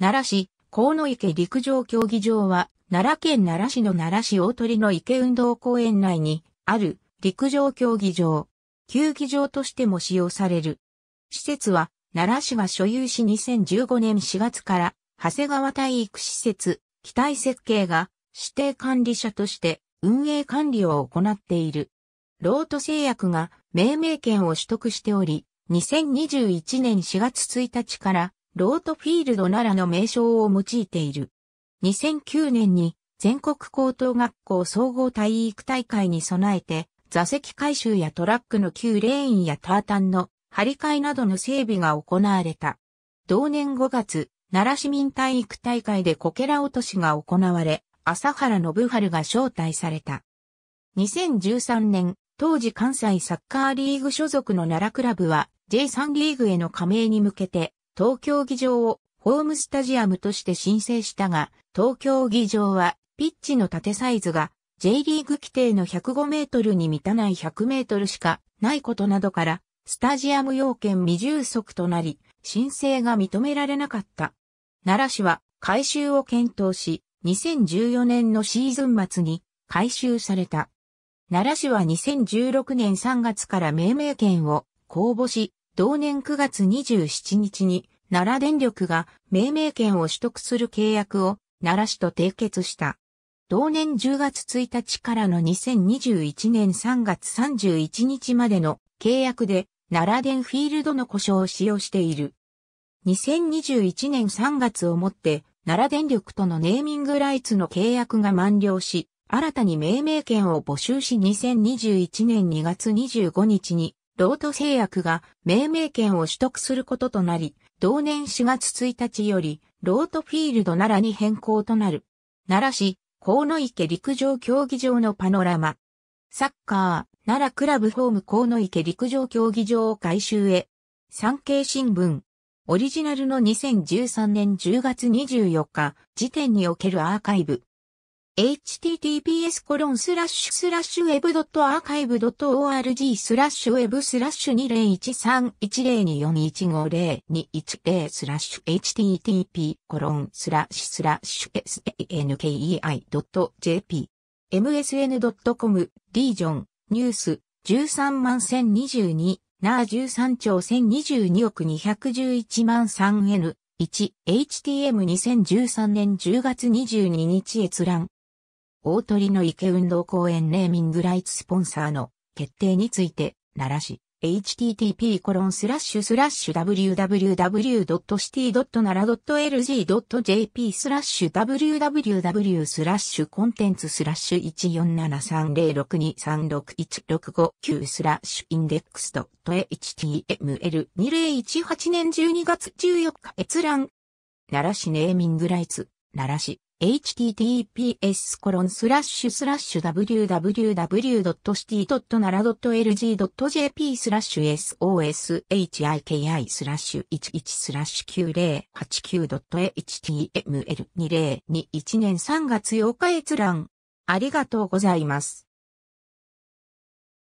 奈良市、河野池陸上競技場は、奈良県奈良市の奈良市大鳥の池運動公園内にある陸上競技場。球技場としても使用される。施設は、奈良市が所有し2015年4月から、長谷川体育施設、機体設計が指定管理者として運営管理を行っている。ロート製薬が命名権を取得しており、2021年4月1日からロートフィールドならの名称を用いている。2009年に全国高等学校総合体育大会に備えて、座席回収やトラックの旧レーンやタータンの張り替えなどの整備が行われた。同年5月、奈良市民体育大会でこけら落としが行われ、朝原信春が招待された。2013年、当時関西サッカーリーグ所属の奈良クラブは J3 リーグへの加盟に向けて東京議場をホームスタジアムとして申請したが、東京議場はピッチの縦サイズが J リーグ規定の105メートルに満たない100メートルしかないことなどから、スタジアム要件未充足となり、申請が認められなかった。奈良市は改修を検討し、2014年のシーズン末に改修された。奈良市は2016年3月から命名権を公募し、同年9月27日に奈良電力が命名権を取得する契約を奈良市と締結した。同年10月1日からの2021年3月31日までの契約で奈良電フィールドの故障を使用している。2021年3月をもって奈良電力とのネーミングライツの契約が満了し、新たに命名権を募集し2021年2月25日にロート製薬が命名権を取得することとなり、同年4月1日より、ロートフィールド奈良に変更となる。奈良市、河野池陸上競技場のパノラマ。サッカー、奈良クラブホーム河野池陸上競技場を改修へ。産経新聞。オリジナルの2013年10月24日時点におけるアーカイブ。https コロンスラッシュスラッシュ web.archive.org スラッシュ web スラッシュ20131024150210スラッシュ http コロンスラッシュスラッシュ sankei.jp msn.com リージョンニュース13万1022ナー13兆1022億211万 3N 1HTM2013 年10月22日閲覧大鳥の池運動公園ネーミングライツスポンサーの決定について、奈良市 http://www.city.nara.lg.jp スラッシュ www スラッシュコンテンツスラッシュ1473062361659スラッシュインデックスドット html2018 年12月14日閲覧奈良市ネーミングライツ奈良市 https www.city.nara.lg.jp soshiki 11 9089.html2021 年3月8日閲覧。ありがとうございます。